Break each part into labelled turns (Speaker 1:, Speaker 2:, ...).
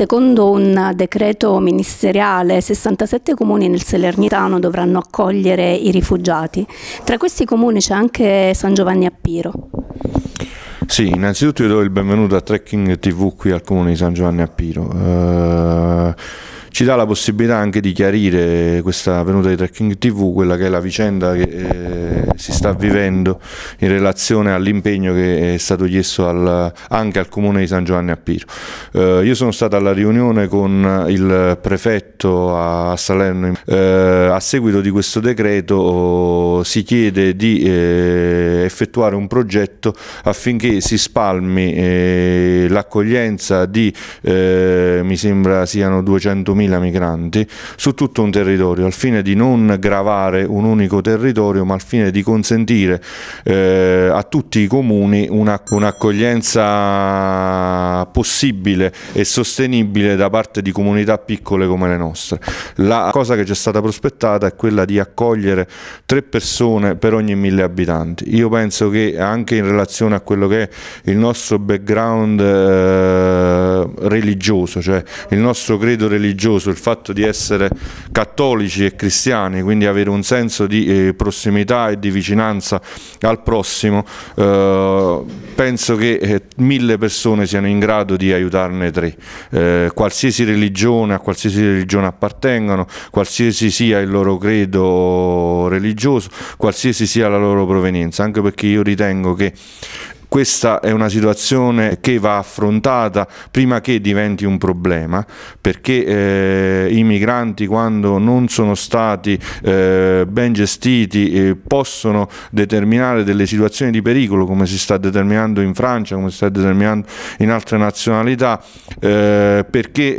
Speaker 1: secondo un decreto ministeriale 67 comuni nel Salernitano dovranno accogliere i rifugiati. Tra questi comuni c'è anche San Giovanni a Piro. Sì, innanzitutto io do il benvenuto a Trekking TV qui al comune di San Giovanni a Piro. Uh ci dà la possibilità anche di chiarire questa venuta di Trekking TV, quella che è la vicenda che eh, si sta vivendo in relazione all'impegno che è stato chiesto al, anche al comune di San Giovanni a Piro. Eh, io sono stato alla riunione con il prefetto a, Salerno, eh, a seguito di questo decreto oh, si chiede di eh, effettuare un progetto affinché si spalmi eh, l'accoglienza di, eh, mi sembra siano 200.000 4.000 migranti su tutto un territorio, al fine di non gravare un unico territorio, ma al fine di consentire eh, a tutti i comuni un'accoglienza possibile e sostenibile da parte di comunità piccole come le nostre. La cosa che ci è stata prospettata è quella di accogliere tre persone per ogni mille abitanti. Io penso che anche in relazione a quello che è il nostro background eh, religioso, cioè il nostro credo religioso, il fatto di essere cattolici e cristiani, quindi avere un senso di eh, prossimità e di vicinanza al prossimo, eh, penso che eh, mille persone siano in grado grado di aiutarne tre. Eh, qualsiasi religione, a qualsiasi religione appartengano, qualsiasi sia il loro credo religioso, qualsiasi sia la loro provenienza, anche perché io ritengo che questa è una situazione che va affrontata prima che diventi un problema, perché eh, i migranti quando non sono stati eh, ben gestiti eh, possono determinare delle situazioni di pericolo come si sta determinando in Francia, come si sta determinando in altre nazionalità, eh, perché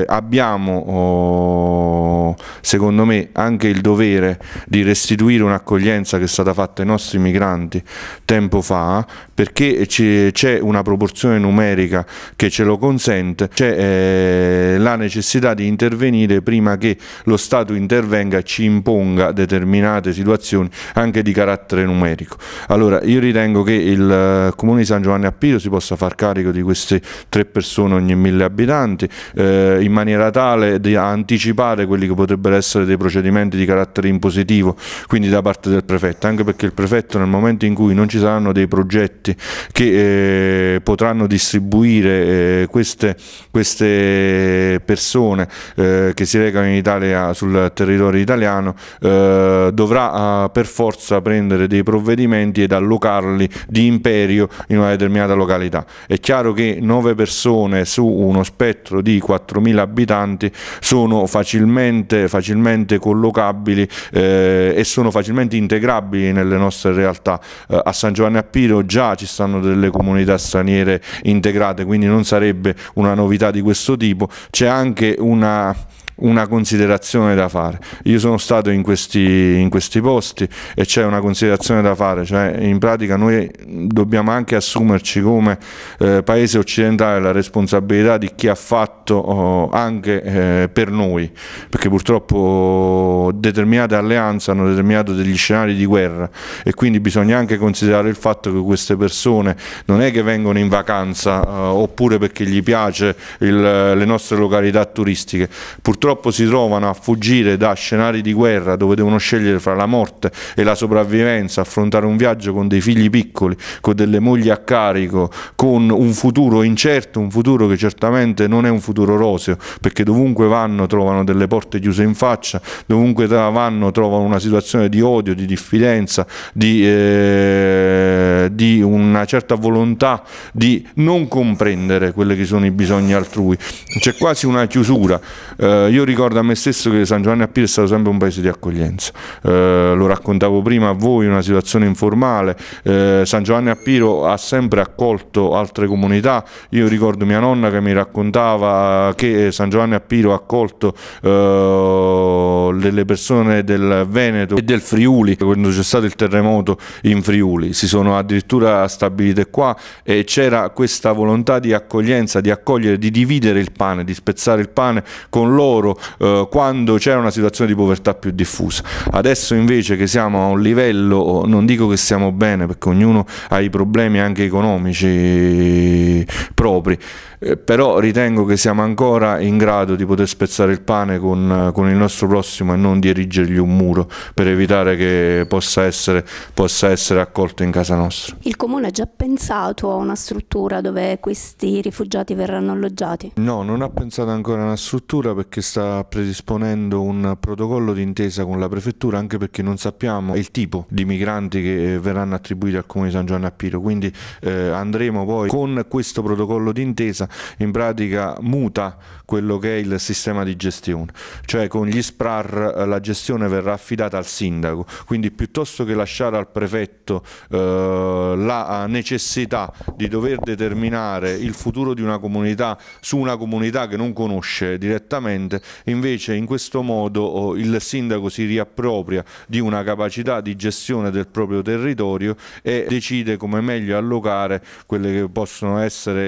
Speaker 1: eh, abbiamo oh, secondo me anche il dovere di restituire un'accoglienza che è stata fatta ai nostri migranti tempo fa perché c'è una proporzione numerica che ce lo consente, c'è eh, la necessità di intervenire prima che lo Stato intervenga e ci imponga determinate situazioni anche di carattere numerico. Allora io ritengo che il eh, Comune di San Giovanni a Piro si possa far carico di queste tre persone ogni mille abitanti eh, in maniera tale da anticipare quelli che potrebbero essere dei procedimenti di carattere impositivo, quindi da parte del prefetto, anche perché il prefetto nel momento in cui non ci saranno dei progetti soggetti che eh, potranno distribuire eh, queste, queste, persone eh, che si recano in Italia sul territorio italiano eh, dovrà ah, per forza prendere dei provvedimenti ed allocarli di imperio in una determinata località. È chiaro che 9 persone su uno spettro di 4.000 abitanti sono facilmente, facilmente collocabili eh, e sono facilmente integrabili nelle nostre realtà. Eh, a San Giovanni a Piro già ci stanno delle comunità straniere integrate, quindi non sarebbe una novità di questo tipo. C'è anche una una considerazione da fare. Io sono stato in questi, in questi posti e c'è una considerazione da fare, cioè in pratica noi dobbiamo anche assumerci come eh, paese occidentale la responsabilità di chi ha fatto oh, anche eh, per noi, perché purtroppo determinate alleanze hanno determinato degli scenari di guerra e quindi bisogna anche considerare il fatto che queste persone non è che vengono in vacanza eh, oppure perché gli piace il, le nostre località turistiche, purtroppo purtroppo si trovano a fuggire da scenari di guerra dove devono scegliere fra la morte e la sopravvivenza, affrontare un viaggio con dei figli piccoli, con delle mogli a carico, con un futuro incerto, un futuro che certamente non è un futuro roseo, perché dovunque vanno trovano delle porte chiuse in faccia, dovunque vanno trovano una situazione di odio, di diffidenza, di, eh, di una certa volontà di non comprendere quelli che sono i bisogni altrui. C'è quasi una chiusura. Eh, io ricordo a me stesso che San Giovanni a Pira è stato sempre un paese di accoglienza, eh, lo raccontavo prima a voi, una situazione informale, eh, San Giovanni a Piro ha sempre accolto altre comunità, io ricordo mia nonna che mi raccontava che San Giovanni a Piro ha accolto eh, delle persone del Veneto e del Friuli, quando c'è stato il terremoto in Friuli, si sono addirittura stabilite qua e c'era questa volontà di accoglienza, di accogliere, di dividere il pane, di spezzare il pane con loro, loro eh, quando c'era una situazione di povertà più diffusa. Adesso invece che siamo a un livello, non dico che stiamo bene perché ognuno ha i problemi anche economici propri, eh, però ritengo che siamo ancora in grado di poter spezzare il pane con, con il nostro prossimo e non di erigergli un muro per evitare che possa essere, possa essere accolto in casa nostra. Il comune ha già pensato a una struttura dove questi rifugiati verranno alloggiati? No, non ha pensato ancora a una struttura perché sta sta predisponendo un protocollo d'intesa con la prefettura anche perché non sappiamo il tipo di migranti che eh, verranno attribuiti al comune di San Giovanni a Piro, quindi eh, andremo poi con questo protocollo d'intesa in pratica muta quello che è il sistema di gestione, cioè con gli SPRAR eh, la gestione verrà affidata al sindaco, quindi piuttosto che lasciare al prefetto eh, la eh, necessità di dover determinare il futuro di una comunità su una comunità che non conosce direttamente, Invece in questo modo oh, il sindaco si riappropria di una capacità di gestione del proprio territorio e decide come meglio allocare quelle che possono essere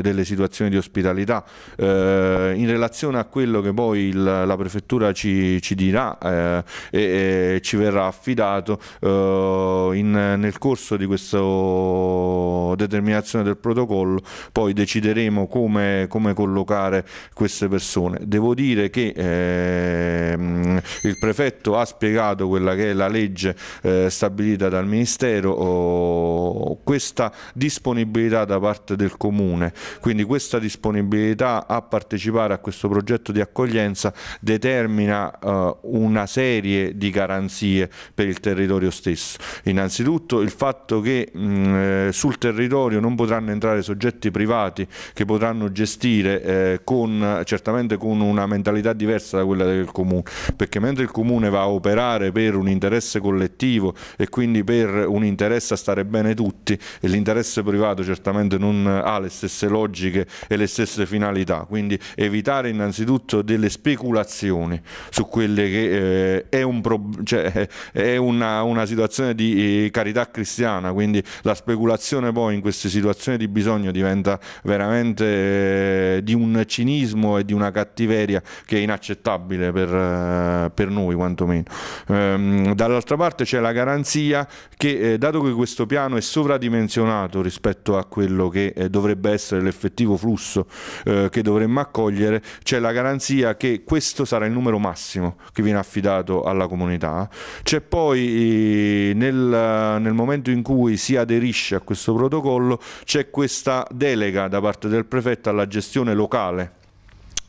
Speaker 1: delle, situazioni di ospitalità. Eh, in relazione a quello che poi il, la prefettura ci, ci dirà eh, e, e, ci verrà affidato eh, in, nel corso di questa determinazione del protocollo, poi decideremo come, come collocare queste persone. Devo dire che ehm, il prefetto ha spiegato quella che è la legge eh, stabilita dal Ministero, oh, questa disponibilità da parte del Comune quindi questa disponibilità a partecipare a questo progetto di accoglienza determina eh, una serie di garanzie per il territorio stesso. Innanzitutto il fatto che mh, eh, sul territorio non potranno entrare soggetti privati che potranno gestire eh, con, certamente con una mentalità diversa da quella del comune, perché mentre il comune va a operare per un interesse collettivo e quindi per un interesse a stare bene tutti l'interesse privato certamente non ha le stesse logiche e le stesse finalità, quindi evitare innanzitutto delle speculazioni su quelle che eh, è, un pro- cioè, è una, una, situazione di eh, carità cristiana, quindi la speculazione poi in queste situazioni di bisogno diventa veramente eh, di un cinismo e di una cattiveria che è inaccettabile per, eh, per noi quantomeno. Ehm, dall'altra parte c'è la garanzia che eh, dato che questo piano è sovradimensionato rispetto a quello che dovrebbe essere l'effettivo flusso eh, che dovremmo accogliere, c'è la garanzia che questo sarà il numero massimo che viene affidato alla comunità. C'è poi eh, nel, nel momento in cui si aderisce a questo protocollo c'è questa delega da parte del prefetto alla gestione locale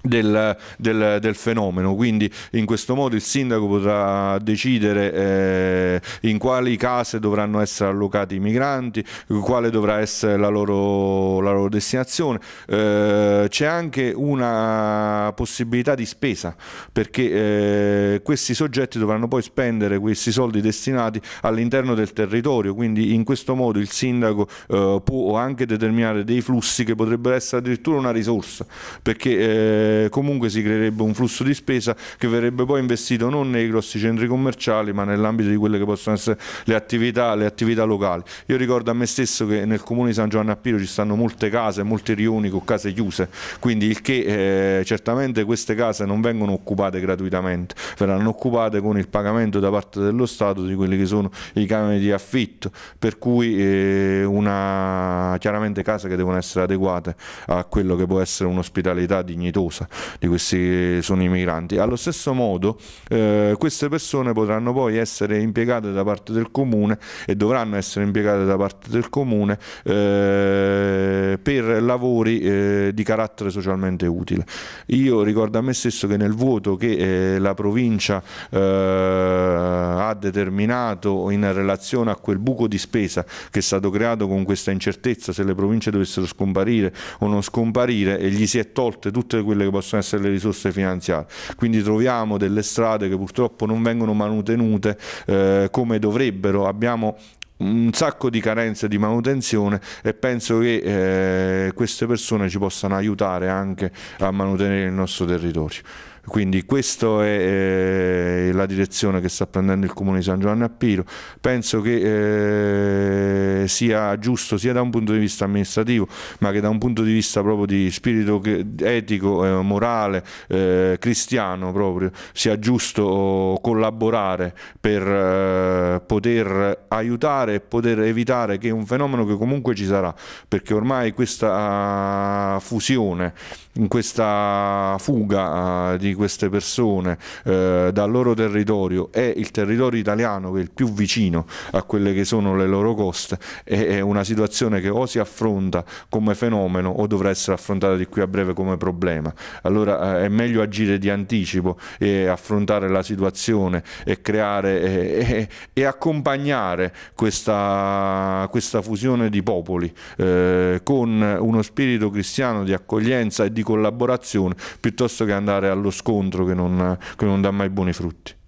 Speaker 1: del, del, del, fenomeno, quindi in questo modo il sindaco potrà decidere eh, in quali case dovranno essere allocati i migranti, quale dovrà essere la loro, la loro destinazione. Eh, c'è anche una possibilità di spesa perché eh, questi soggetti dovranno poi spendere questi soldi destinati all'interno del territorio, quindi in questo modo il sindaco eh, può anche determinare dei flussi che potrebbero essere addirittura una risorsa perché eh, eh, comunque si creerebbe un flusso di spesa che verrebbe poi investito non nei grossi centri commerciali ma nell'ambito di quelle che possono essere le attività, le attività locali. Io ricordo a me stesso che nel comune di San Giovanni a Piro ci stanno molte case, molti rioni con case chiuse, quindi il che eh, certamente queste case non vengono occupate gratuitamente, verranno occupate con il pagamento da parte dello Stato di quelli che sono i canoni di affitto, per cui eh, una chiaramente case che devono essere adeguate a quello che può essere un'ospitalità dignitosa causa di questi che sono i migranti. Allo stesso modo eh, queste persone potranno poi essere impiegate da parte del comune e dovranno essere impiegate da parte del comune eh, per lavori eh, di carattere socialmente utile. Io ricordo a me stesso che nel vuoto che eh, la provincia eh, ha determinato in relazione a quel buco di spesa che è stato creato con questa incertezza se le province dovessero scomparire o non scomparire e gli si è tolte tutte quelle che possono essere le risorse finanziarie. Quindi troviamo delle strade che purtroppo non vengono manutenute eh, come dovrebbero. Abbiamo un sacco di carenze di manutenzione e penso che eh, queste persone ci possano aiutare anche a mantenere il nostro territorio. Quindi questa è eh, la direzione che sta prendendo il Comune di San Giovanni a Piro. Penso che eh, sia giusto sia da un punto di vista amministrativo ma che da un punto di vista proprio di spirito etico, eh, morale, eh, cristiano proprio, sia giusto collaborare per eh, poter aiutare e poter evitare che un fenomeno che comunque ci sarà, perché ormai questa fusione, questa fuga eh, di queste persone eh, dal loro territorio e il territorio italiano che è il più vicino a quelle che sono le loro coste è, una situazione che o si affronta come fenomeno o dovrà essere affrontata di qui a breve come problema. Allora eh, è meglio agire di anticipo e affrontare la situazione e creare e, e accompagnare questa, questa, fusione di popoli eh, con uno spirito cristiano di accoglienza e di collaborazione piuttosto che andare allo scopo scontro che non, che non dà mai buoni frutti.